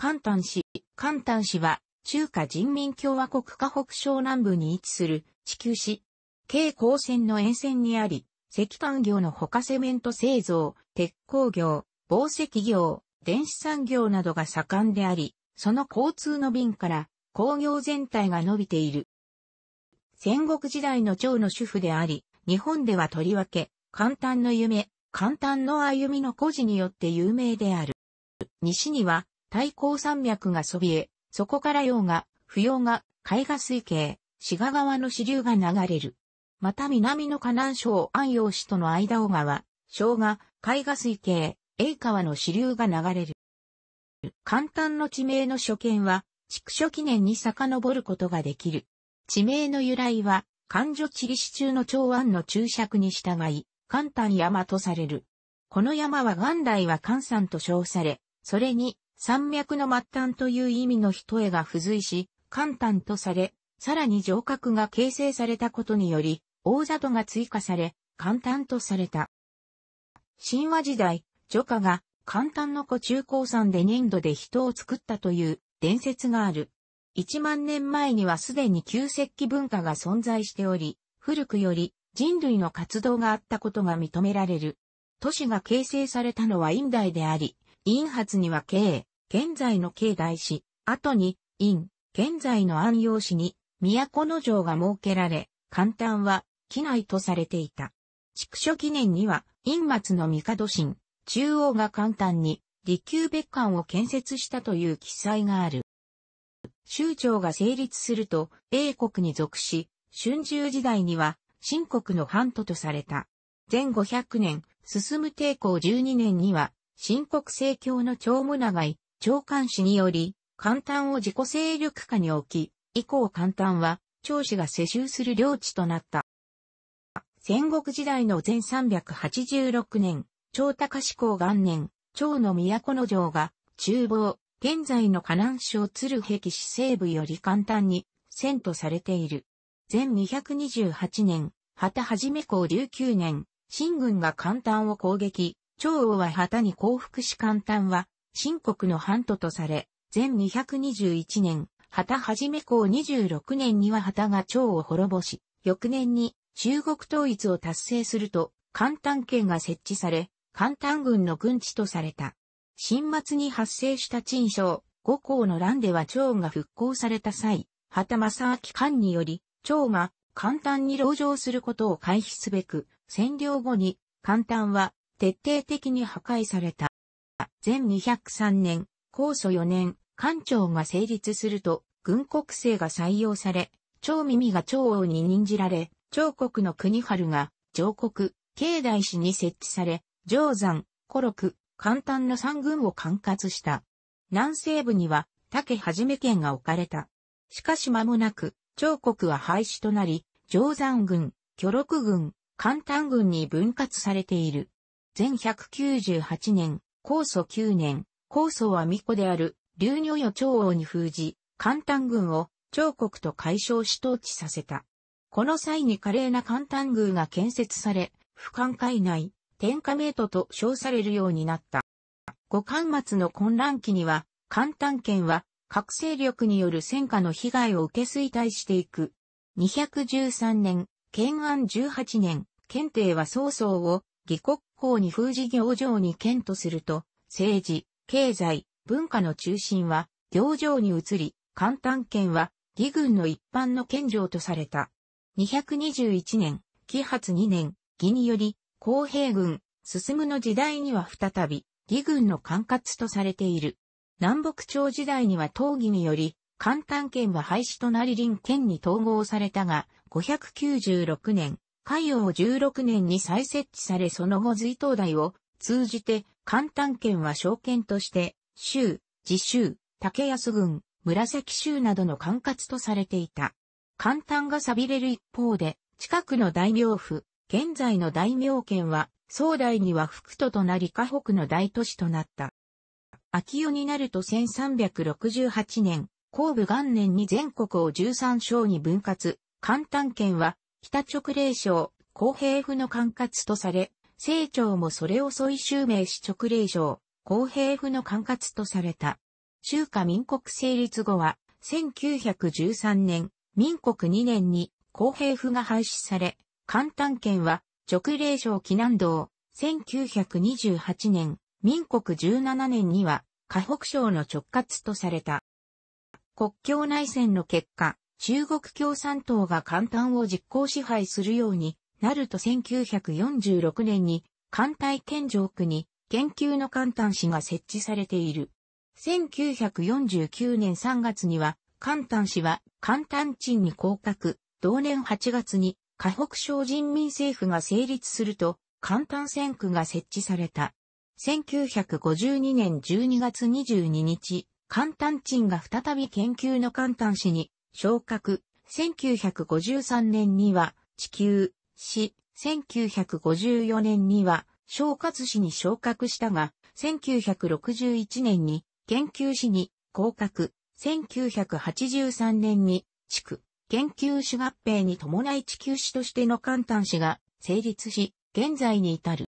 関丹市。関丹市は、中華人民共和国河北省南部に位置する地球市。京高線の沿線にあり、石炭業の他セメント製造、鉄鋼業、宝石業、電子産業などが盛んであり、その交通の便から工業全体が伸びている。戦国時代の長の主婦であり、日本ではとりわけ、簡単の夢、簡単の歩みの故事によって有名である。西には、大行山脈がそびえ、そこから洋が、不洋が、海河水系、志賀川の支流が流れる。また南の河南省安陽市との間小川、小河、海河水系、栄川の支流が流れる。簡単の地名の所見は、畜書記念に遡ることができる。地名の由来は、漢女地理史中の長安の注釈に従い、簡単山とされる。この山は元来は関山と称され、それに山脈の末端という意味の一重が付随し、簡単とされ、さらに城郭が形成されたことにより、大里が追加され、簡単とされた。神話時代、女家が簡単の古中高山で粘土で人を作ったという伝説がある。1万年前にはすでに旧石器文化が存在しており、古くより人類の活動があったことが認められる。都市が形成されたのは陰ンであり、陰発には計現在の境内市、後に、院、現在の安陽市に、都の城が設けられ、簡単は、機内とされていた。畜書記念には、院末の帝神、中央が簡単に、利休別館を建設したという記載がある。州長が成立すると、英国に属し、春秋時代には、新国の半島とされた。前500年、進む抵抗12年には、新国政教の長宗長井、長官氏により、簡単を自己勢力下に置き、以降簡単は、長氏が世襲する領地となった。戦国時代の前386年、長高志向元年、長の都の城が、厨房、現在の河南省鶴壁市西部より簡単に、遷都されている。前228年、旗はじめ公琉球年、新軍が簡単を攻撃、長王は旗に降伏し簡単は、新国の半都とされ、前221年、旗はじめ公26年には旗が蝶を滅ぼし、翌年に中国統一を達成すると、簡単県が設置され、簡単軍の軍地とされた。新末に発生した陳章、五皇の乱では蝶が復興された際、旗正明官により、蝶が簡単に籠城することを回避すべく、占領後に、簡単は徹底的に破壊された。全203年、高祖4年、官庁が成立すると、軍国政が採用され、長耳が長王に任じられ、長国の国春が、上国、境内市に設置され、上山、古六、簡単の三軍を管轄した。南西部には、竹はじめ県が置かれた。しかし間もなく、長国は廃止となり、上山軍、巨六軍、簡単軍に分割されている。全198年、高祖九年、高祖は巫女である、流女与長王に封じ、簡単軍を、長国と解消し統治させた。この際に華麗な簡単宮が建設され、不寛海内、天下名都と称されるようになった。五巻末の混乱期には、簡単県は、核勢力による戦火の被害を受け衰退していく。213年、建安18年、検定は曹操を、義国法に封じ行状に剣とすると、政治、経済、文化の中心は行状に移り、簡単剣は義軍の一般の剣状とされた。221年、紀発2年、義により、公平軍、進むの時代には再び、義軍の管轄とされている。南北朝時代には討議により、簡単剣は廃止となり林県に統合されたが、596年、海洋16年に再設置されその後随東大を通じて、簡単県は証券として、州、自州、竹安郡、紫州などの管轄とされていた。簡単が錆びれる一方で、近くの大名府、現在の大名県は、総代には福都となり河北の大都市となった。秋代になると1368年、神武元年に全国を13省に分割、関丹県は北直令省、公平府の管轄とされ、清張もそれを沿い襲名し直令省、公平府の管轄とされた。中華民国成立後は、1913年、民国2年に公平府が廃止され、簡単県は直令省紀南道、1928年、民国17年には、河北省の直轄とされた。国境内戦の結果、中国共産党が簡単を実行支配するようになると1946年に艦隊県上区に研究の簡単市が設置されている。1949年3月には、簡単市は簡単鎮に降格、同年8月に河北省人民政府が成立すると、簡単選区が設置された。1952年12月22日、簡単鎮が再び研究の簡単市に昇格、1953年には地球、市、1954年には昇活士に昇格したが、1961年に研究士に降格、1983年に地区、研究士合併に伴い地球市としての簡単市が成立し、現在に至る。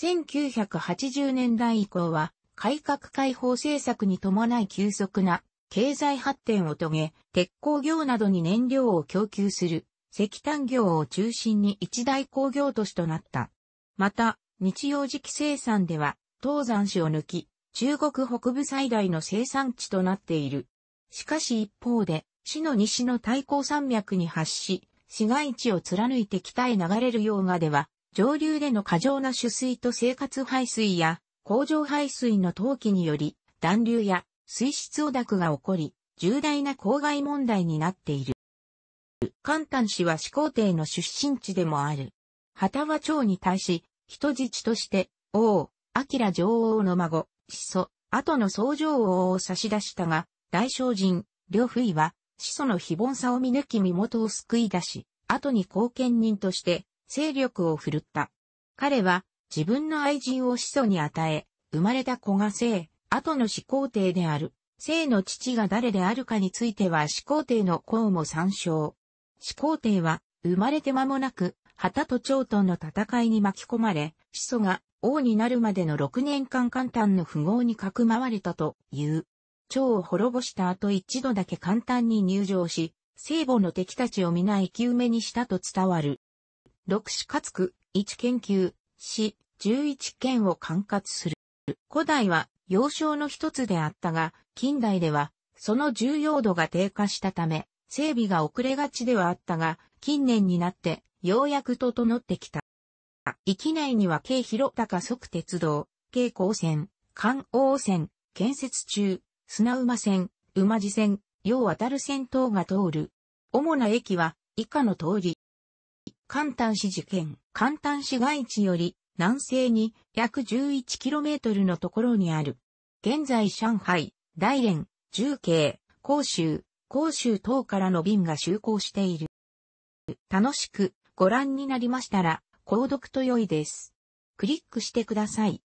1980年代以降は、改革開放政策に伴い急速な経済発展を遂げ、鉄鋼業などに燃料を供給する石炭業を中心に一大工業都市となった。また、日用時期生産では、東山市を抜き、中国北部最大の生産地となっている。しかし一方で、市の西の太行山脈に発し、市街地を貫いて北へ流れる洋河では、上流での過剰な取水と生活排水や工場排水の陶器により、暖流や水質汚濁が起こり、重大な公害問題になっている。関丹氏は始皇帝の出身地でもある。旗は町に対し、人質として、王、明女王の孫、始祖、後の宗女王を差し出したが、大将人、両不意は、始祖の非凡さを見抜き身元を救い出し、後に後見人として、勢力を振るった。彼は、自分の愛人を始祖に与え、生まれた子が生、後の始皇帝である、生の父が誰であるかについては始皇帝の項も参照。始皇帝は、生まれて間もなく、旗と長との戦いに巻き込まれ、始祖が王になるまでの6年間簡単の富豪にかくまわれたという。長を滅ぼした後一度だけ簡単に入場し、聖母の敵たちを皆生き埋めにしたと伝わる。六死つく、一研究、死、十一剣を管轄する。古代は要衝の一つであったが、近代では、その重要度が低下したため、整備が遅れがちではあったが、近年になって、ようやく整ってきた。域内には京広高速鉄道、京高線、関王線、建設中、砂馬線、馬路線、要渡る線等が通る。主な駅は以下の通り。関丹市事件、関丹市街地より南西に約 11km のところにある。現在上海、大連、重慶、広州、広州等からの便が就航している。楽しくご覧になりましたら、購読と良いです。クリックしてください。